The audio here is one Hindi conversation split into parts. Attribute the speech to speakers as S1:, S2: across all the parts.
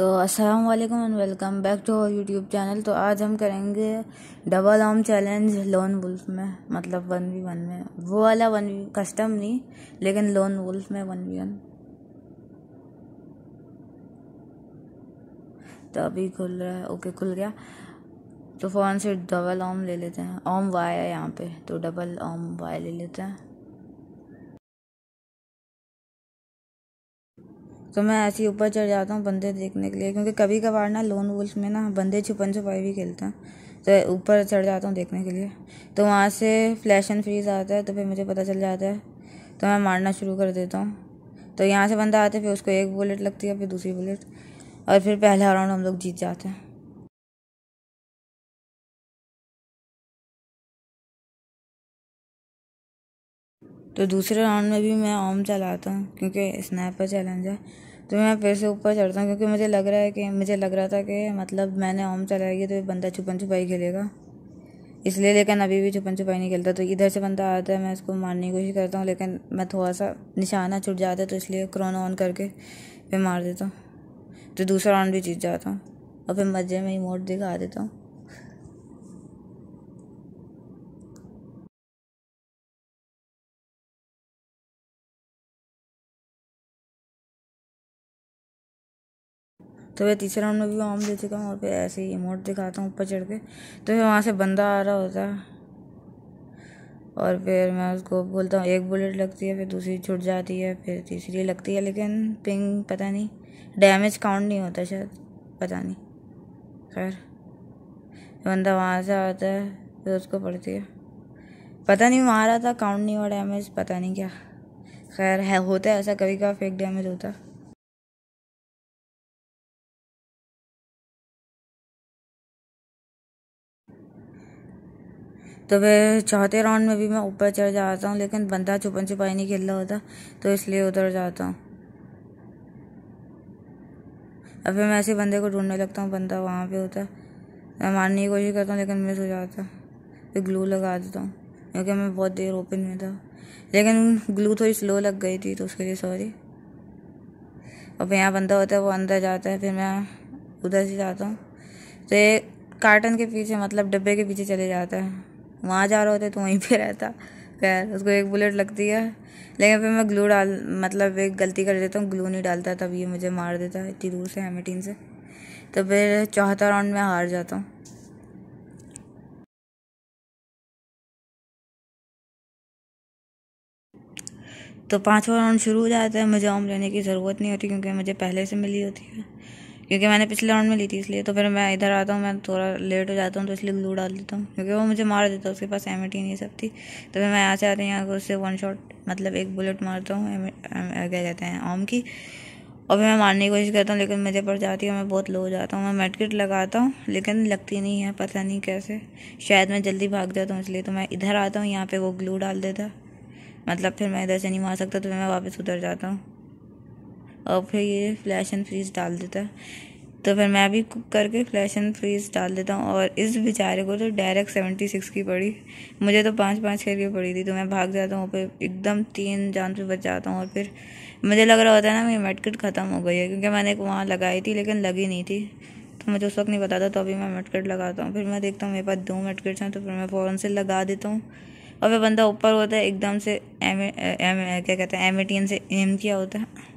S1: तो अस्सलाम वालेकुम and welcome back to our YouTube channel तो आज हम करेंगे double arm challenge lone wolf में मतलब वन वी वन में वो वाला वन वी कस्टम नहीं लेकिन लोन वुल्फ में वन वी वन तो अभी खुल रहा है ओके खुल गया तो फ़ौरन से डबल आर्म ले लेते हैं ओम वाई है यहाँ पे तो डबल ओम वाई ले लेते हैं तो मैं ऐसे ही ऊपर चढ़ जाता हूँ बंदे देखने के लिए क्योंकि कभी कभार ना लोन वुल्फ में ना बंदे छुपन छुपाई भी खेलते हैं तो ऊपर चढ़ जाता हूँ देखने के लिए तो वहाँ से फ्लैश एंड फ्रीज आता है तो फिर मुझे पता चल जाता है तो मैं मारना शुरू कर देता हूँ तो यहाँ से बंदा आते फिर उसको एक बुलेट लगती है फिर दूसरी
S2: बुलेट और फिर पहला राउंड हम लोग जीत जाते हैं तो दूसरे राउंड में भी मैं ओम चलाता हूँ क्योंकि स्नैपर चैलेंज है तो मैं फिर से ऊपर
S1: चढ़ता हूँ क्योंकि मुझे लग रहा है कि मुझे लग रहा था कि मतलब मैंने ओम चलाएगी तो बंदा छुपन छुपाई खेलेगा इसलिए लेकिन अभी भी छुपन छुपाई नहीं खेलता तो इधर से बंदा आता है मैं उसको मारने की कोशिश करता हूँ लेकिन मैं थोड़ा सा निशाना छुट जाता है तो इसलिए क्रोन ऑन करके फिर मार देता हूँ तो दूसरा राउंड भी जीत जाता हूँ और फिर मज़े में ही मोड दिखा देता हूँ
S2: तो वह तीसरे राउंड में भी आम दे चुका हूँ और फिर ऐसे ही इमोट दिखाता हूँ ऊपर चढ़ के तो फिर
S1: वहाँ से बंदा आ रहा होता है और फिर मैं उसको बोलता हूँ एक बुलेट लगती है फिर दूसरी छुट जाती है फिर तीसरी लगती है लेकिन पिंग पता नहीं डैमेज काउंट नहीं होता शायद पता नहीं खैर बंदा वहाँ से आता है फिर उसको पड़ती है पता नहीं मारा था काउंट नहीं हुआ डैमेज पता
S2: नहीं क्या खैर है होता है ऐसा कभी कभी फेक डैमेज होता है तो फिर चौथे राउंड में भी मैं ऊपर चढ़ जाता हूँ लेकिन बंदा छुपन
S1: छुपाई नहीं खेल रहा होता तो इसलिए उधर जाता हूँ अब फिर मैं ऐसे बंदे को ढूंढने लगता हूँ बंदा वहाँ पे होता है मैं मारने की कोशिश करता हूँ लेकिन मिस हो जाता फिर ग्लू लगा देता हूँ क्योंकि मैं बहुत देर ओपन में था लेकिन ग्लू थोड़ी स्लो लग गई थी तो उसके लिए सॉरी अब यहाँ बंदा होता है वो अंदर जाता है फिर मैं उधर से जाता हूँ तो ये कार्टन के पीछे मतलब डब्बे के पीछे चले जाता है वहाँ जा रहे होते तो वहीं पर रहता खैर उसको एक बुलेट लगती है लेकिन फिर मैं ग्लू डाल मतलब एक गलती कर देता हूँ ग्लू नहीं डालता तब ये मुझे मार देता है इतनी
S2: दूर से हेमेटीन से तो फिर चौथा राउंड में हार जाता हूँ तो पांचवा राउंड शुरू हो जाता है मुझे ऑम लेने की ज़रूरत नहीं होती क्योंकि मुझे पहले से मिली होती
S1: है क्योंकि मैंने पिछले राउंड में ली थी इसलिए तो फिर मैं इधर आता हूँ मैं थोड़ा लेट हो जाता हूँ तो इसलिए ग्लू डाल देता हूँ क्योंकि वो मुझे मार देता है उसके पास एम नहीं ये सब थी तो फिर मैं यहाँ से आते हैं यहाँ उससे वन शॉट मतलब एक बुलेट मारता हूँ क्या कहते हैं ओम की और फिर मैं मारने की कोशिश करता हूँ लेकिन मुझे पड़ जाती है मैं बहुत लो हो जाता हूँ मैं मेडकिट लगाता हूँ लेकिन लगती नहीं है पता नहीं कैसे शायद मैं जल्दी भाग जाता हूँ इसलिए तो मैं इधर आता हूँ यहाँ पे वो ग्लू डाल देता मतलब फिर मैं इधर से नहीं मार सकता तो मैं वापस उतर जाता हूँ और फिर ये फ्लैश एंड फ्रीज़ डाल देता तो फिर मैं भी कुक करके फ्लैश एंड फ्रीज़ डाल देता हूँ और इस बेचारे को तो डायरेक्ट सेवेंटी सिक्स की पड़ी मुझे तो पाँच पाँच करके पड़ी थी तो मैं भाग जाता हूँ फिर एकदम तीन जान पे बच जाता हूँ और फिर मुझे लग रहा होता है ना मेरी मेडकिट ख़त्म हो गई है क्योंकि मैंने एक वहाँ लगाई थी लेकिन लगी नहीं थी तो मुझे उस वक्त नहीं पता था तो अभी मैं मेडकिट लगाता हूँ फिर मैं देखता हूँ मेरे पास दो मेडकिट्स हैं तो फिर मैं फ़ौरन से लगा देता हूँ और फिर बंदा ऊपर होता है एकदम से एम क्या कहते हैं एन से एम किया होता है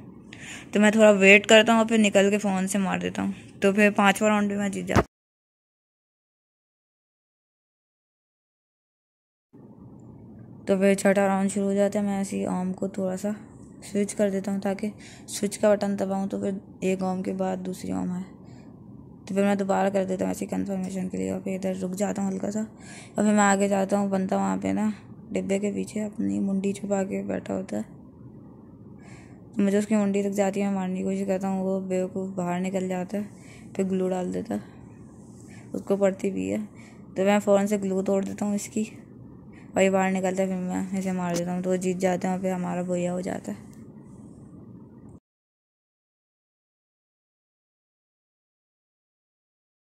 S1: तो मैं थोड़ा वेट करता हूँ और फिर निकल
S2: के फ़ोन से मार देता हूँ तो फिर पाँचवा राउंड भी मैं जीत जाता तो फिर छठा राउंड शुरू हो जाता है मैं
S1: ऐसी आम को थोड़ा सा स्विच कर देता हूँ ताकि स्विच का बटन दबाऊँ तो फिर एक आम के बाद दूसरी आम है तो फिर मैं दोबारा कर देता हूँ ऐसी कंफर्मेशन के लिए और फिर इधर रुक जाता हूँ हल्का सा और फिर मैं आगे जाता हूँ बनता वहाँ पे ना डिब्बे के पीछे अपनी मुंडी छुपा के बैठा होता है मैं तो उसकी मंडी तक जाती है मारने की कोशिश करता हूँ वो बेवकूफ़ बाहर निकल जाता है फिर ग्लू डाल देता उसको पड़ती भी है तो मैं फ़ौरन से ग्लू तोड़ देता हूँ इसकी वही बाहर निकलता है फिर मैं इसे मार देता हूँ तो वो जीत जाते
S2: हैं फिर हमारा भैया हो जाता है